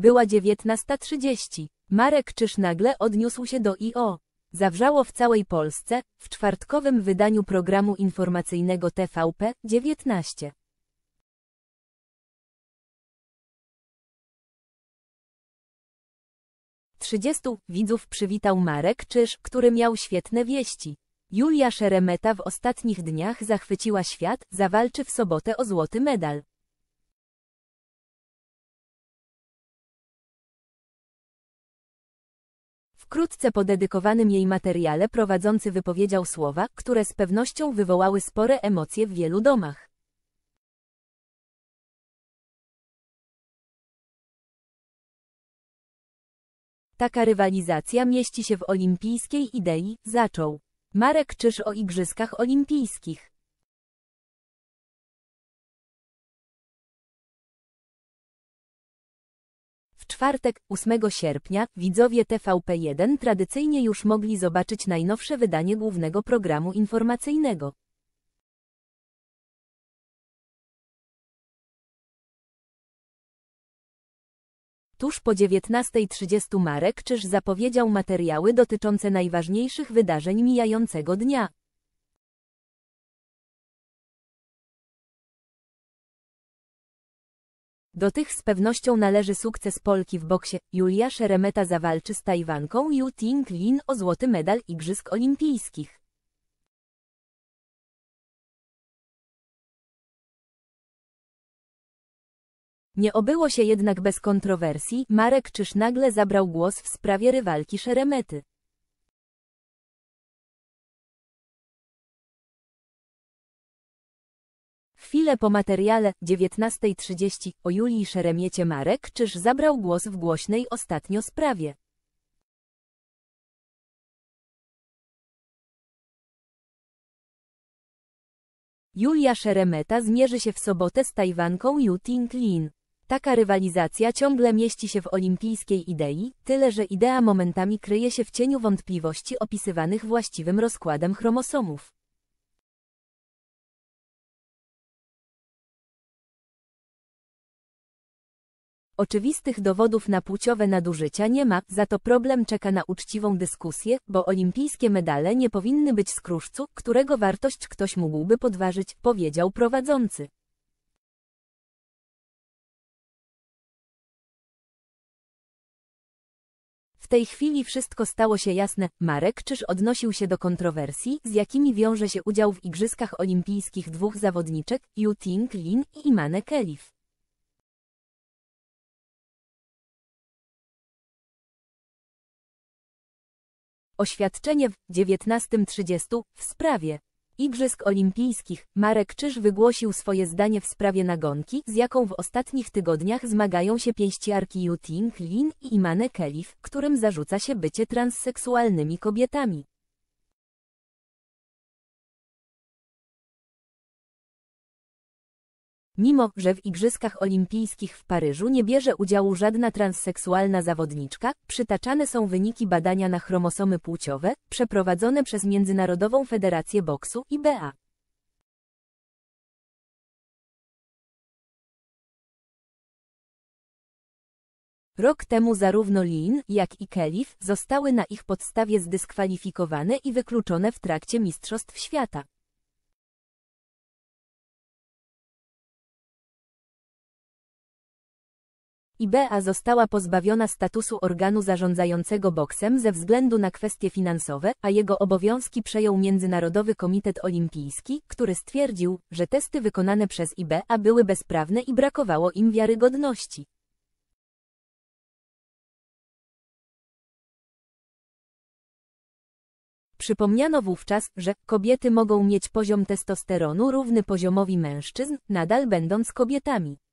Była 19.30. Marek Czyż nagle odniósł się do IO. Zawrzało w całej Polsce, w czwartkowym wydaniu programu informacyjnego TVP 19. Trzydziestu widzów przywitał Marek Czyż, który miał świetne wieści. Julia Szeremeta w ostatnich dniach zachwyciła świat, zawalczy w sobotę o złoty medal. Wkrótce po dedykowanym jej materiale prowadzący wypowiedział słowa, które z pewnością wywołały spore emocje w wielu domach. Taka rywalizacja mieści się w olimpijskiej idei, zaczął. Marek Czyż o Igrzyskach Olimpijskich. W czwartek, 8 sierpnia, widzowie TVP1 tradycyjnie już mogli zobaczyć najnowsze wydanie głównego programu informacyjnego. Tuż po 19.30 Marek Czyż zapowiedział materiały dotyczące najważniejszych wydarzeń mijającego dnia. Do tych z pewnością należy sukces Polki w boksie. Julia Szeremeta zawalczy z Tajwanką Yu Ting Lin o złoty medal Igrzysk Olimpijskich. Nie obyło się jednak bez kontrowersji, Marek Czyż nagle zabrał głos w sprawie rywalki Szeremety. Chwilę po materiale 19.30 o Julii Szeremiecie Marek czyż zabrał głos w głośnej ostatnio sprawie. Julia Szeremeta zmierzy się w sobotę z Tajwanką Yu Ting Lin. Taka rywalizacja ciągle mieści się w olimpijskiej idei, tyle że idea momentami kryje się w cieniu wątpliwości opisywanych właściwym rozkładem chromosomów. Oczywistych dowodów na płciowe nadużycia nie ma, za to problem czeka na uczciwą dyskusję, bo olimpijskie medale nie powinny być z kruszcu, którego wartość ktoś mógłby podważyć, powiedział prowadzący. W tej chwili wszystko stało się jasne. Marek czyż odnosił się do kontrowersji, z jakimi wiąże się udział w Igrzyskach Olimpijskich dwóch zawodniczek, Yuting Lin i Imane Kelif. Oświadczenie w 19.30 w sprawie Igrzysk Olimpijskich Marek Czyż wygłosił swoje zdanie w sprawie nagonki, z jaką w ostatnich tygodniach zmagają się pięściarki Yuting Ting Lin i Imane Kelif, którym zarzuca się bycie transseksualnymi kobietami. Mimo, że w Igrzyskach Olimpijskich w Paryżu nie bierze udziału żadna transseksualna zawodniczka, przytaczane są wyniki badania na chromosomy płciowe, przeprowadzone przez Międzynarodową Federację Boksu IBA. Rok temu zarówno Lin, jak i Kelif zostały na ich podstawie zdyskwalifikowane i wykluczone w trakcie Mistrzostw Świata. IBA została pozbawiona statusu organu zarządzającego boksem ze względu na kwestie finansowe, a jego obowiązki przejął Międzynarodowy Komitet Olimpijski, który stwierdził, że testy wykonane przez IBA były bezprawne i brakowało im wiarygodności. Przypomniano wówczas, że kobiety mogą mieć poziom testosteronu równy poziomowi mężczyzn, nadal będąc kobietami.